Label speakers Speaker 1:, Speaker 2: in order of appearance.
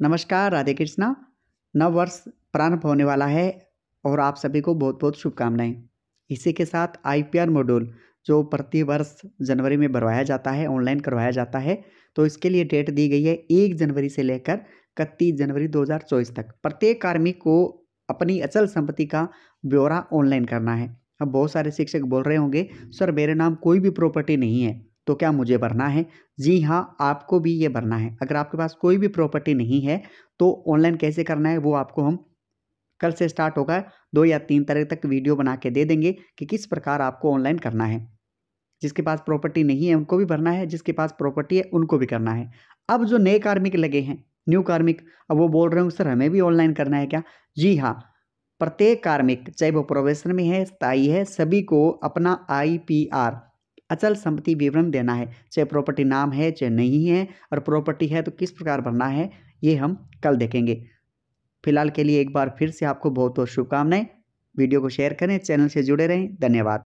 Speaker 1: नमस्कार राधे कृष्णा नव वर्ष प्रारंभ होने वाला है और आप सभी को बहुत बहुत शुभकामनाएं इसी के साथ आईपीआर मॉड्यूल जो प्रति वर्ष जनवरी में भरवाया जाता है ऑनलाइन करवाया जाता है तो इसके लिए डेट दी गई है एक जनवरी से लेकर इकतीस जनवरी चौबीस तक प्रत्येक कार्मिक को अपनी अचल संपत्ति का ब्यौरा ऑनलाइन करना है अब बहुत सारे शिक्षक बोल रहे होंगे सर मेरे नाम कोई भी प्रॉपर्टी नहीं है तो क्या मुझे भरना है जी हाँ आपको भी ये भरना है अगर आपके पास कोई भी प्रॉपर्टी नहीं है तो ऑनलाइन कैसे करना है वो आपको हम कल से स्टार्ट होगा दो या तीन तारीख तक वीडियो बना के दे देंगे कि किस प्रकार आपको ऑनलाइन करना है जिसके पास प्रॉपर्टी नहीं है उनको भी भरना है जिसके पास प्रॉपर्टी है उनको भी करना है अब जो नए कार्मिक लगे हैं न्यू कार्मिक अब वो बोल रहे हो सर हमें भी ऑनलाइन करना है क्या जी हाँ प्रत्येक कार्मिक चाहे वो प्रोवेशन में है स्थाई है सभी को अपना आई पी आर अचल संपत्ति विवरण देना है चाहे प्रॉपर्टी नाम है चाहे नहीं है और प्रॉपर्टी है तो किस प्रकार भरना है ये हम कल देखेंगे फिलहाल के लिए एक बार फिर से आपको बहुत बहुत शुभकामनाएं वीडियो को शेयर करें चैनल से जुड़े रहें धन्यवाद